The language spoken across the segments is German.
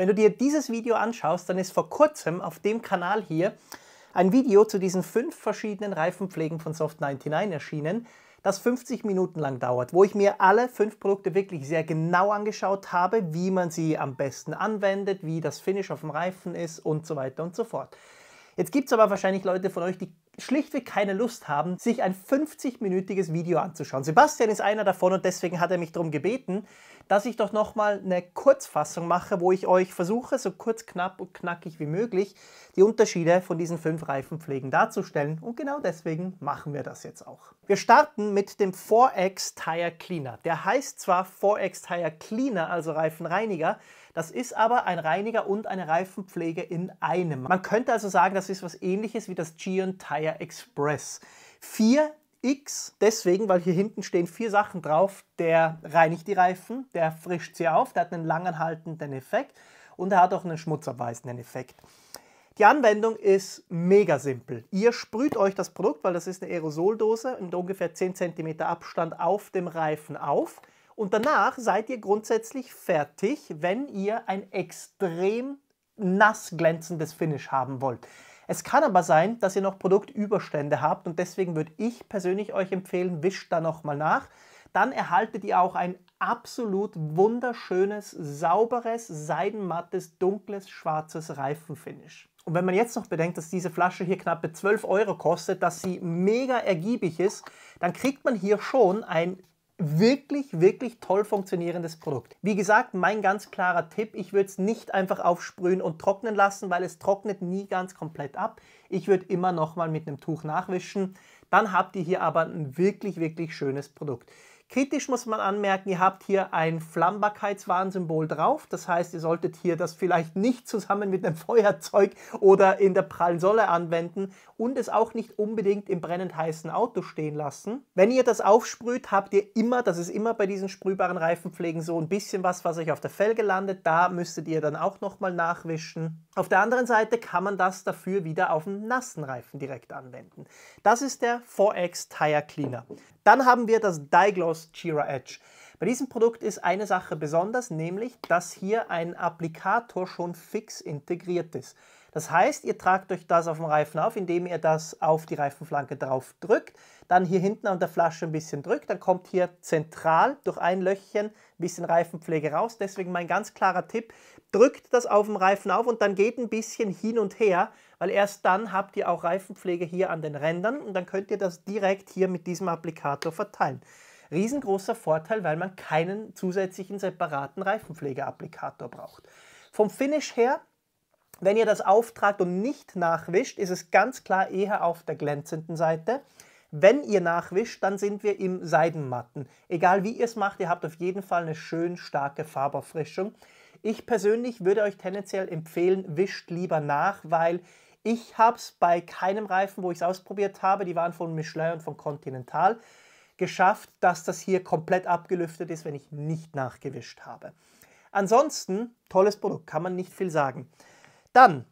Wenn du dir dieses Video anschaust, dann ist vor kurzem auf dem Kanal hier ein Video zu diesen fünf verschiedenen Reifenpflegen von Soft99 erschienen, das 50 Minuten lang dauert, wo ich mir alle fünf Produkte wirklich sehr genau angeschaut habe, wie man sie am besten anwendet, wie das Finish auf dem Reifen ist und so weiter und so fort. Jetzt gibt es aber wahrscheinlich Leute von euch, die schlichtweg keine Lust haben, sich ein 50-minütiges Video anzuschauen. Sebastian ist einer davon und deswegen hat er mich darum gebeten, dass ich doch nochmal eine Kurzfassung mache, wo ich euch versuche, so kurz, knapp und knackig wie möglich, die Unterschiede von diesen fünf Reifenpflegen darzustellen. Und genau deswegen machen wir das jetzt auch. Wir starten mit dem 4X Tire Cleaner. Der heißt zwar 4X Tire Cleaner, also Reifenreiniger, das ist aber ein Reiniger und eine Reifenpflege in einem. Man könnte also sagen, das ist was ähnliches wie das Gion Tire Express. 4 X, deswegen, weil hier hinten stehen vier Sachen drauf. Der reinigt die Reifen, der frischt sie auf, der hat einen langanhaltenden Effekt und er hat auch einen schmutzabweisenden Effekt. Die Anwendung ist mega simpel. Ihr sprüht euch das Produkt, weil das ist eine Aerosoldose, mit ungefähr 10 cm Abstand auf dem Reifen auf. Und danach seid ihr grundsätzlich fertig, wenn ihr ein extrem nass glänzendes Finish haben wollt. Es kann aber sein, dass ihr noch Produktüberstände habt und deswegen würde ich persönlich euch empfehlen, wischt da nochmal nach. Dann erhaltet ihr auch ein absolut wunderschönes, sauberes, seidenmattes, dunkles, schwarzes Reifenfinish. Und wenn man jetzt noch bedenkt, dass diese Flasche hier knappe 12 Euro kostet, dass sie mega ergiebig ist, dann kriegt man hier schon ein wirklich, wirklich toll funktionierendes Produkt. Wie gesagt, mein ganz klarer Tipp, ich würde es nicht einfach aufsprühen und trocknen lassen, weil es trocknet nie ganz komplett ab. Ich würde immer nochmal mit einem Tuch nachwischen. Dann habt ihr hier aber ein wirklich, wirklich schönes Produkt. Kritisch muss man anmerken, ihr habt hier ein Flammbarkeitswarnsymbol drauf. Das heißt, ihr solltet hier das vielleicht nicht zusammen mit einem Feuerzeug oder in der prallen Solle anwenden und es auch nicht unbedingt im brennend heißen Auto stehen lassen. Wenn ihr das aufsprüht, habt ihr immer, das ist immer bei diesen sprühbaren Reifenpflegen so ein bisschen was, was euch auf der Felge landet. Da müsstet ihr dann auch nochmal nachwischen. Auf der anderen Seite kann man das dafür wieder auf den nassen Reifen direkt anwenden. Das ist der 4X Tire Cleaner. Dann haben wir das Digloss Chira Edge. Bei diesem Produkt ist eine Sache besonders, nämlich, dass hier ein Applikator schon fix integriert ist. Das heißt, ihr tragt euch das auf dem Reifen auf, indem ihr das auf die Reifenflanke drauf drückt, dann hier hinten an der Flasche ein bisschen drückt, dann kommt hier zentral durch ein Löchchen ein bisschen Reifenpflege raus. Deswegen mein ganz klarer Tipp, drückt das auf dem Reifen auf und dann geht ein bisschen hin und her, weil erst dann habt ihr auch Reifenpflege hier an den Rändern und dann könnt ihr das direkt hier mit diesem Applikator verteilen. Riesengroßer Vorteil, weil man keinen zusätzlichen separaten Reifenpflegeapplikator braucht. Vom Finish her, wenn ihr das auftragt und nicht nachwischt, ist es ganz klar eher auf der glänzenden Seite. Wenn ihr nachwischt, dann sind wir im Seidenmatten. Egal wie ihr es macht, ihr habt auf jeden Fall eine schön starke Farberfrischung. Ich persönlich würde euch tendenziell empfehlen, wischt lieber nach, weil ich habe es bei keinem Reifen, wo ich es ausprobiert habe, die waren von Michelin und von Continental, geschafft, dass das hier komplett abgelüftet ist, wenn ich nicht nachgewischt habe. Ansonsten, tolles Produkt, kann man nicht viel sagen. Dann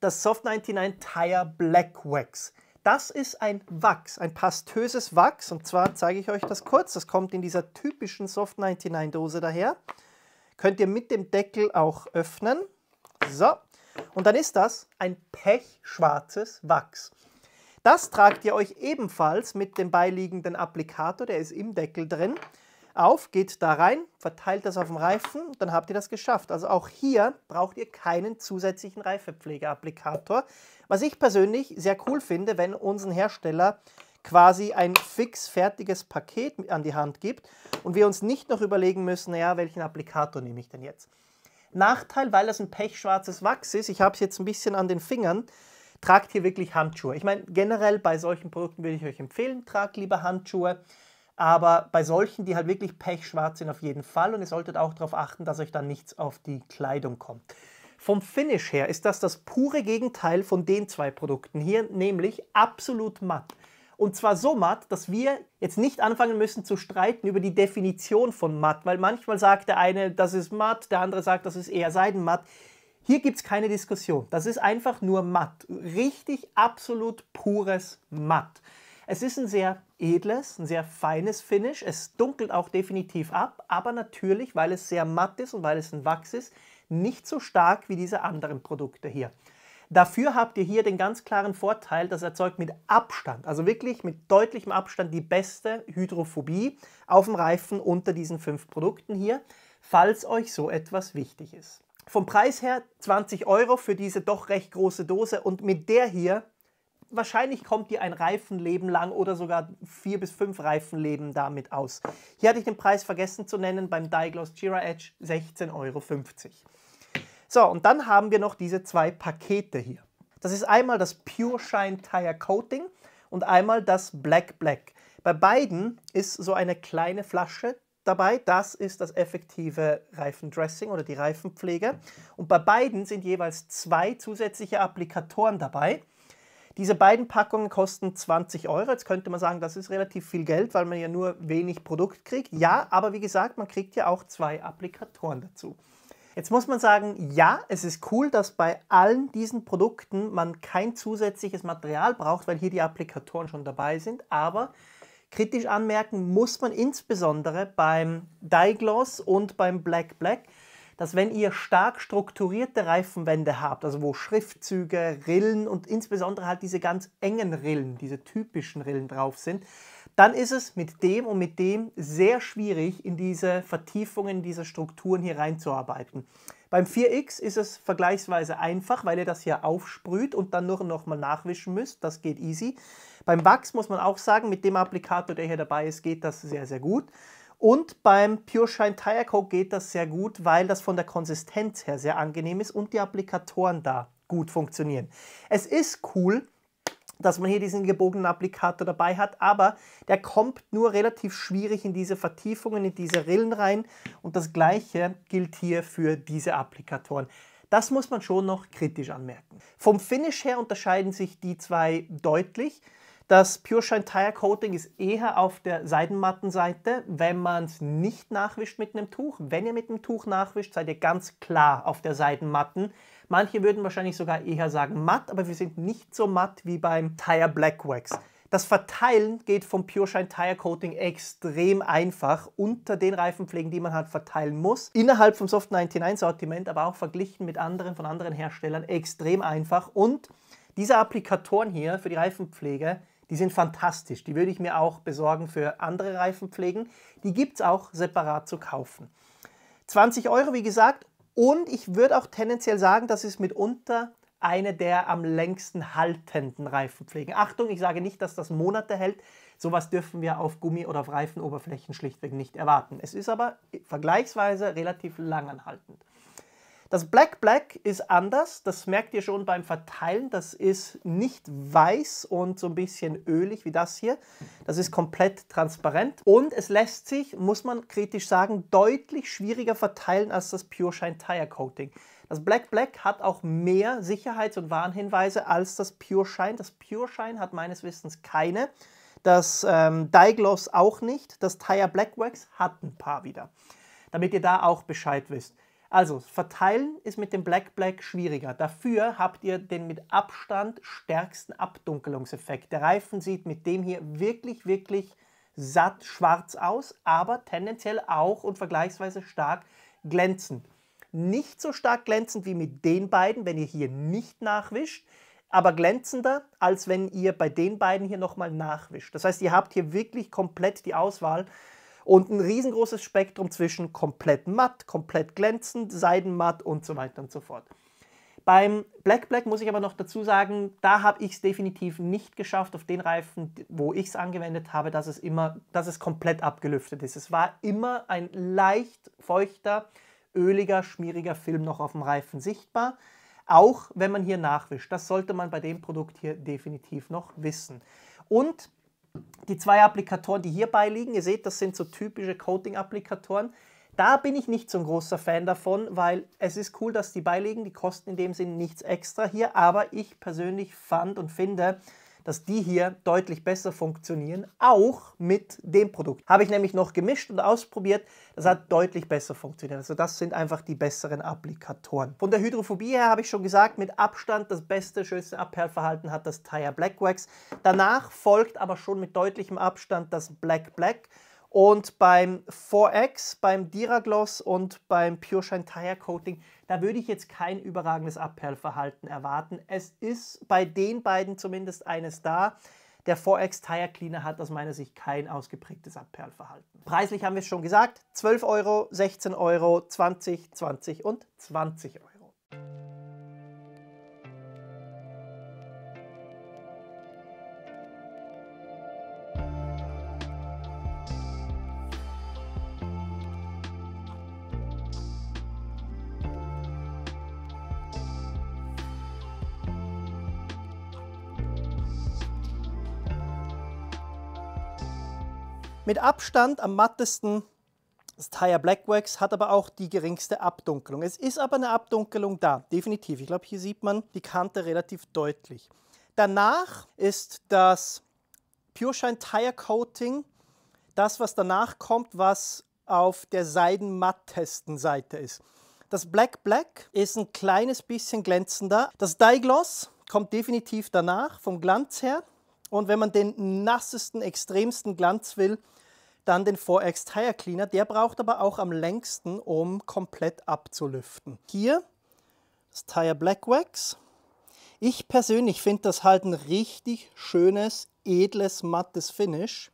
das Soft 99 Tire Black Wax. Das ist ein Wachs, ein pastöses Wachs und zwar zeige ich euch das kurz. Das kommt in dieser typischen Soft 99 Dose daher könnt ihr mit dem Deckel auch öffnen. So, und dann ist das ein pechschwarzes Wachs. Das tragt ihr euch ebenfalls mit dem beiliegenden Applikator, der ist im Deckel drin, auf, geht da rein, verteilt das auf dem Reifen, dann habt ihr das geschafft. Also auch hier braucht ihr keinen zusätzlichen Reifepflegeapplikator, was ich persönlich sehr cool finde, wenn unseren Hersteller quasi ein fix fertiges Paket an die Hand gibt und wir uns nicht noch überlegen müssen, naja, welchen Applikator nehme ich denn jetzt. Nachteil, weil das ein pechschwarzes Wachs ist, ich habe es jetzt ein bisschen an den Fingern, tragt hier wirklich Handschuhe. Ich meine, generell bei solchen Produkten würde ich euch empfehlen, tragt lieber Handschuhe, aber bei solchen, die halt wirklich pechschwarz sind, auf jeden Fall und ihr solltet auch darauf achten, dass euch dann nichts auf die Kleidung kommt. Vom Finish her ist das das pure Gegenteil von den zwei Produkten hier, nämlich absolut matt. Und zwar so matt, dass wir jetzt nicht anfangen müssen zu streiten über die Definition von matt, weil manchmal sagt der eine, das ist matt, der andere sagt, das ist eher seidenmatt. Hier gibt es keine Diskussion. Das ist einfach nur matt. Richtig, absolut pures Matt. Es ist ein sehr edles, ein sehr feines Finish. Es dunkelt auch definitiv ab, aber natürlich, weil es sehr matt ist und weil es ein Wachs ist, nicht so stark wie diese anderen Produkte hier. Dafür habt ihr hier den ganz klaren Vorteil, das erzeugt mit Abstand, also wirklich mit deutlichem Abstand die beste Hydrophobie auf dem Reifen unter diesen fünf Produkten hier, falls euch so etwas wichtig ist. Vom Preis her 20 Euro für diese doch recht große Dose und mit der hier wahrscheinlich kommt ihr ein Reifenleben lang oder sogar vier bis fünf Reifenleben damit aus. Hier hatte ich den Preis vergessen zu nennen beim Digloss Jira Edge 16,50 Euro. So, und dann haben wir noch diese zwei Pakete hier. Das ist einmal das Pure Shine Tire Coating und einmal das Black Black. Bei beiden ist so eine kleine Flasche dabei. Das ist das effektive Reifendressing oder die Reifenpflege. Und bei beiden sind jeweils zwei zusätzliche Applikatoren dabei. Diese beiden Packungen kosten 20 Euro. Jetzt könnte man sagen, das ist relativ viel Geld, weil man ja nur wenig Produkt kriegt. Ja, aber wie gesagt, man kriegt ja auch zwei Applikatoren dazu. Jetzt muss man sagen, ja, es ist cool, dass bei allen diesen Produkten man kein zusätzliches Material braucht, weil hier die Applikatoren schon dabei sind, aber kritisch anmerken muss man insbesondere beim Dye Gloss und beim Black Black, dass wenn ihr stark strukturierte Reifenwände habt, also wo Schriftzüge, Rillen und insbesondere halt diese ganz engen Rillen, diese typischen Rillen drauf sind, dann ist es mit dem und mit dem sehr schwierig, in diese Vertiefungen, in diese Strukturen hier reinzuarbeiten. Beim 4X ist es vergleichsweise einfach, weil ihr das hier aufsprüht und dann nur noch mal nachwischen müsst. Das geht easy. Beim Wachs muss man auch sagen, mit dem Applikator, der hier dabei ist, geht das sehr, sehr gut. Und beim Pure Shine Tire Coat geht das sehr gut, weil das von der Konsistenz her sehr angenehm ist und die Applikatoren da gut funktionieren. Es ist cool, dass man hier diesen gebogenen Applikator dabei hat, aber der kommt nur relativ schwierig in diese Vertiefungen, in diese Rillen rein und das gleiche gilt hier für diese Applikatoren. Das muss man schon noch kritisch anmerken. Vom Finish her unterscheiden sich die zwei deutlich. Das PureShine Tire Coating ist eher auf der Seidenmattenseite, wenn man es nicht nachwischt mit einem Tuch. Wenn ihr mit einem Tuch nachwischt, seid ihr ganz klar auf der Seidenmatten. Manche würden wahrscheinlich sogar eher sagen matt, aber wir sind nicht so matt wie beim Tire Black Wax. Das Verteilen geht vom PureShine Tire Coating extrem einfach unter den Reifenpflegen, die man halt verteilen muss. Innerhalb vom Soft 99 Sortiment, aber auch verglichen mit anderen von anderen Herstellern extrem einfach. Und diese Applikatoren hier für die Reifenpflege die sind fantastisch. Die würde ich mir auch besorgen für andere Reifenpflegen. Die gibt es auch separat zu kaufen. 20 Euro, wie gesagt. Und ich würde auch tendenziell sagen, das ist mitunter eine der am längsten haltenden Reifenpflegen. Achtung, ich sage nicht, dass das Monate hält. Sowas dürfen wir auf Gummi- oder auf Reifenoberflächen schlichtweg nicht erwarten. Es ist aber vergleichsweise relativ langanhaltend. Das Black Black ist anders, das merkt ihr schon beim Verteilen. Das ist nicht weiß und so ein bisschen ölig wie das hier. Das ist komplett transparent und es lässt sich, muss man kritisch sagen, deutlich schwieriger verteilen als das Pure Shine Tire Coating. Das Black Black hat auch mehr Sicherheits- und Warnhinweise als das Pure Shine. Das Pure Shine hat meines Wissens keine. Das ähm, Dye Gloss auch nicht. Das Tire Black Wax hat ein paar wieder. Damit ihr da auch Bescheid wisst. Also, verteilen ist mit dem Black Black schwieriger. Dafür habt ihr den mit Abstand stärksten Abdunkelungseffekt. Der Reifen sieht mit dem hier wirklich, wirklich satt schwarz aus, aber tendenziell auch und vergleichsweise stark glänzend. Nicht so stark glänzend wie mit den beiden, wenn ihr hier nicht nachwischt, aber glänzender, als wenn ihr bei den beiden hier nochmal nachwischt. Das heißt, ihr habt hier wirklich komplett die Auswahl, und ein riesengroßes Spektrum zwischen komplett matt, komplett glänzend, seidenmatt und so weiter und so fort. Beim Black Black muss ich aber noch dazu sagen, da habe ich es definitiv nicht geschafft auf den Reifen, wo ich es angewendet habe, dass es immer, dass es komplett abgelüftet ist. Es war immer ein leicht feuchter, öliger, schmieriger Film noch auf dem Reifen sichtbar. Auch wenn man hier nachwischt. Das sollte man bei dem Produkt hier definitiv noch wissen. Und die zwei Applikatoren, die hier beiliegen, ihr seht, das sind so typische Coating-Applikatoren. Da bin ich nicht so ein großer Fan davon, weil es ist cool, dass die beiliegen, die kosten in dem Sinn nichts extra hier, aber ich persönlich fand und finde, dass die hier deutlich besser funktionieren, auch mit dem Produkt. Habe ich nämlich noch gemischt und ausprobiert, das hat deutlich besser funktioniert. Also das sind einfach die besseren Applikatoren. Von der Hydrophobie her habe ich schon gesagt, mit Abstand das beste, schönste Abperlverhalten hat das Tire Black Wax. Danach folgt aber schon mit deutlichem Abstand das Black Black. Und beim Forex, beim Diragloss und beim Pure Shine Tire Coating, da würde ich jetzt kein überragendes Abperlverhalten erwarten. Es ist bei den beiden zumindest eines da. Der Forex Tire Cleaner hat aus meiner Sicht kein ausgeprägtes Abperlverhalten. Preislich haben wir es schon gesagt, 12 Euro, 16 Euro, 20, 20 und 20 Euro. Mit Abstand am mattesten das Tire Black Wax hat aber auch die geringste Abdunkelung. Es ist aber eine Abdunkelung da, definitiv. Ich glaube, hier sieht man die Kante relativ deutlich. Danach ist das Pure Shine Tire Coating das, was danach kommt, was auf der seidenmattesten Seite ist. Das Black Black ist ein kleines bisschen glänzender. Das Dye Gloss kommt definitiv danach vom Glanz her. Und wenn man den nassesten, extremsten Glanz will, dann den Forex Tire Cleaner. Der braucht aber auch am längsten, um komplett abzulüften. Hier das Tire Black Wax. Ich persönlich finde das halt ein richtig schönes, edles, mattes Finish.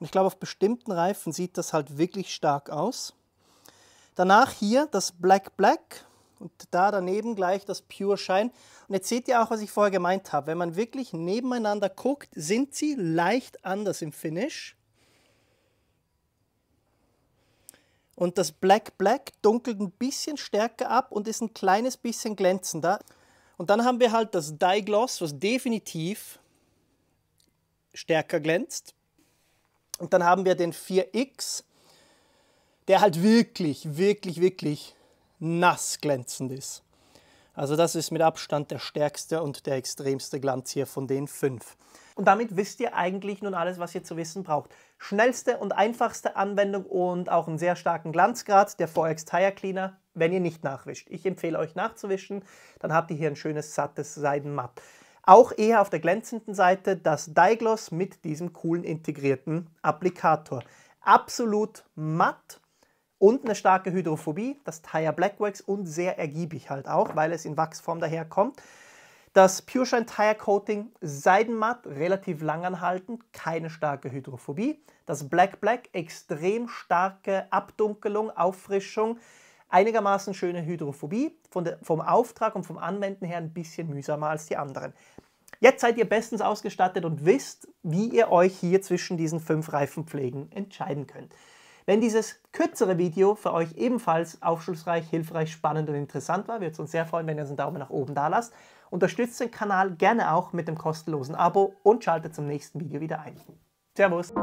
Und ich glaube, auf bestimmten Reifen sieht das halt wirklich stark aus. Danach hier das Black Black und da daneben gleich das Pure Shine. Und jetzt seht ihr auch, was ich vorher gemeint habe. Wenn man wirklich nebeneinander guckt, sind sie leicht anders im Finish. Und das Black Black dunkelt ein bisschen stärker ab und ist ein kleines bisschen glänzender. Und dann haben wir halt das Dye Gloss, was definitiv stärker glänzt. Und dann haben wir den 4X, der halt wirklich, wirklich, wirklich nass glänzend ist. Also das ist mit Abstand der stärkste und der extremste Glanz hier von den fünf. Und damit wisst ihr eigentlich nun alles, was ihr zu wissen braucht. Schnellste und einfachste Anwendung und auch einen sehr starken Glanzgrad, der Forex Tire Cleaner, wenn ihr nicht nachwischt. Ich empfehle euch nachzuwischen, dann habt ihr hier ein schönes, sattes Seidenmatt. Auch eher auf der glänzenden Seite das Gloss mit diesem coolen integrierten Applikator. Absolut matt und eine starke Hydrophobie, das Tire Blackwax und sehr ergiebig halt auch, weil es in Wachsform daherkommt. Das Pure Shine Tire Coating seidenmatt, relativ langanhaltend, keine starke Hydrophobie. Das Black Black extrem starke Abdunkelung, Auffrischung, einigermaßen schöne Hydrophobie. Der, vom Auftrag und vom Anwenden her ein bisschen mühsamer als die anderen. Jetzt seid ihr bestens ausgestattet und wisst, wie ihr euch hier zwischen diesen fünf Reifenpflegen entscheiden könnt. Wenn dieses kürzere Video für euch ebenfalls aufschlussreich, hilfreich, spannend und interessant war, würde es uns sehr freuen, wenn ihr uns einen Daumen nach oben da lasst. Unterstützt den Kanal gerne auch mit dem kostenlosen Abo und schaltet zum nächsten Video wieder ein. Servus!